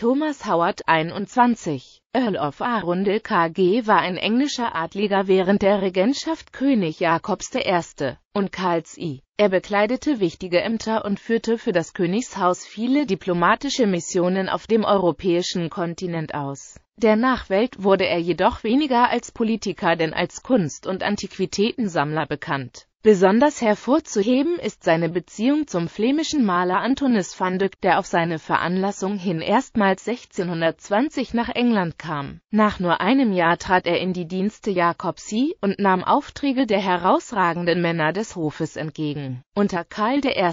Thomas Howard 21. Earl of Arundel KG war ein englischer Adliger während der Regentschaft König Jakobs I. und Karls I. Er bekleidete wichtige Ämter und führte für das Königshaus viele diplomatische Missionen auf dem europäischen Kontinent aus. Der Nachwelt wurde er jedoch weniger als Politiker denn als Kunst- und Antiquitätensammler bekannt. Besonders hervorzuheben ist seine Beziehung zum flämischen Maler Antonis van Dyck, der auf seine Veranlassung hin erstmals 1620 nach England kam. Nach nur einem Jahr trat er in die Dienste Jakobsi und nahm Aufträge der herausragenden Männer des Hofes entgegen. Unter Karl I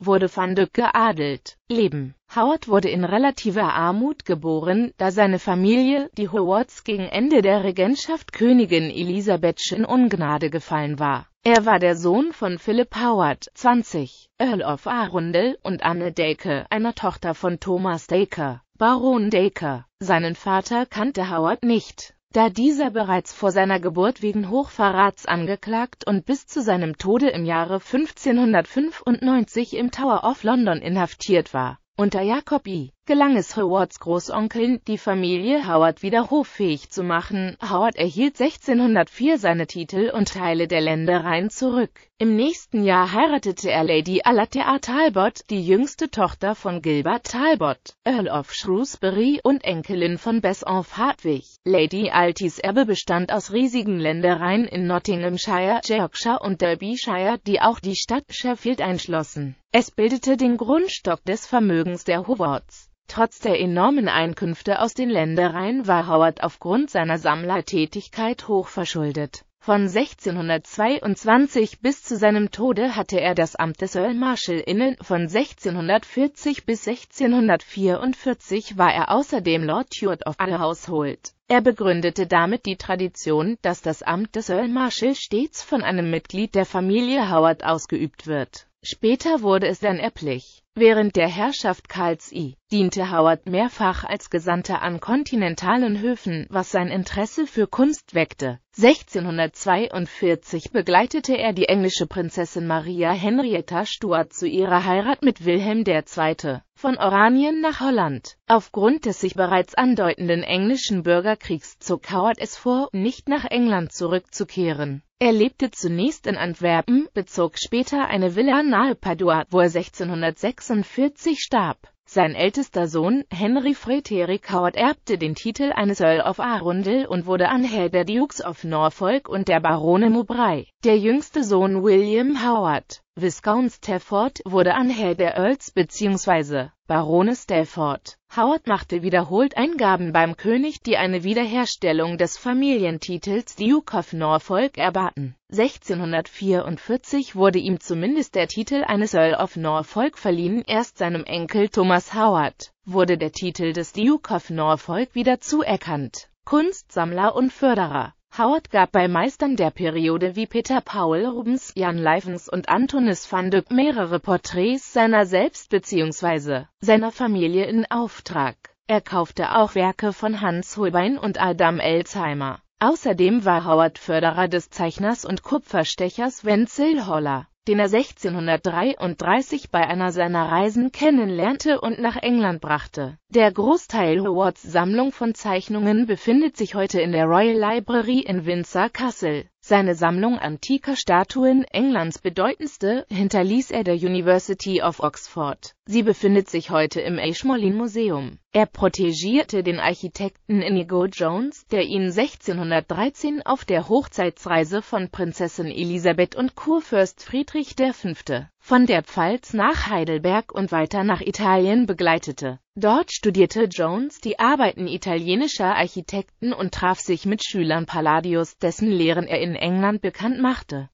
wurde Van Dyck geadelt. Leben Howard wurde in relativer Armut geboren, da seine Familie, die Howards, gegen Ende der Regentschaft Königin Elisabeth in Ungnade gefallen war. Er war der Sohn von Philip Howard, 20, Earl of Arundel, und Anne Dacre, einer Tochter von Thomas Dacre, Baron Dacre. Seinen Vater kannte Howard nicht da dieser bereits vor seiner Geburt wegen Hochverrats angeklagt und bis zu seinem Tode im Jahre 1595 im Tower of London inhaftiert war. Unter Jacob I gelang es Howards Großonkeln, die Familie Howard wieder hoffähig zu machen. Howard erhielt 1604 seine Titel und Teile der Ländereien zurück. Im nächsten Jahr heiratete er Lady Alatea Talbot, die jüngste Tochter von Gilbert Talbot, Earl of Shrewsbury und Enkelin von Bess of Hartwig. Lady Altis Erbe bestand aus riesigen Ländereien in Nottinghamshire, Yorkshire und Derbyshire, die auch die Stadt Sheffield einschlossen. Es bildete den Grundstock des Vermögens der Howards. Trotz der enormen Einkünfte aus den Ländereien war Howard aufgrund seiner Sammlertätigkeit verschuldet. Von 1622 bis zu seinem Tode hatte er das Amt des Earl Marshall innen. von 1640 bis 1644 war er außerdem Lord Steward of Alle Household. Er begründete damit die Tradition, dass das Amt des Earl Marshall stets von einem Mitglied der Familie Howard ausgeübt wird. Später wurde es dann erblich. Während der Herrschaft Karls I. diente Howard mehrfach als Gesandter an kontinentalen Höfen, was sein Interesse für Kunst weckte. 1642 begleitete er die englische Prinzessin Maria Henrietta Stuart zu ihrer Heirat mit Wilhelm II. von Oranien nach Holland. Aufgrund des sich bereits andeutenden englischen Bürgerkriegs zog Howard es vor, nicht nach England zurückzukehren. Er lebte zunächst in Antwerpen, bezog später eine Villa nahe Padua, wo er 1646 starb. Sein ältester Sohn, Henry Frederick Howard, erbte den Titel eines Earl of Arundel und wurde Anhänger der Dukes of Norfolk und der Barone Mowbray. Der jüngste Sohn William Howard Viscount Stafford wurde an Herr der Earls bzw. Barone Stafford. Howard machte wiederholt Eingaben beim König, die eine Wiederherstellung des Familientitels Duke of Norfolk erbaten. 1644 wurde ihm zumindest der Titel eines Earl of Norfolk verliehen, erst seinem Enkel Thomas Howard wurde der Titel des Duke of Norfolk wieder zuerkannt. Kunstsammler und Förderer Howard gab bei Meistern der Periode wie Peter Paul Rubens, Jan Leifens und Antonis van Dyck mehrere Porträts seiner selbst bzw. seiner Familie in Auftrag. Er kaufte auch Werke von Hans Holbein und Adam Elzheimer. Außerdem war Howard Förderer des Zeichners und Kupferstechers Wenzel Holler den er 1633 bei einer seiner Reisen kennenlernte und nach England brachte. Der Großteil Howards Sammlung von Zeichnungen befindet sich heute in der Royal Library in Windsor, Castle. Seine Sammlung antiker Statuen, Englands bedeutendste, hinterließ er der University of Oxford. Sie befindet sich heute im Ashmolean Museum. Er protegierte den Architekten Inigo Jones, der ihn 1613 auf der Hochzeitsreise von Prinzessin Elisabeth und Kurfürst Friedrich V von der Pfalz nach Heidelberg und weiter nach Italien begleitete. Dort studierte Jones die Arbeiten italienischer Architekten und traf sich mit Schülern Palladios, dessen Lehren er in England bekannt machte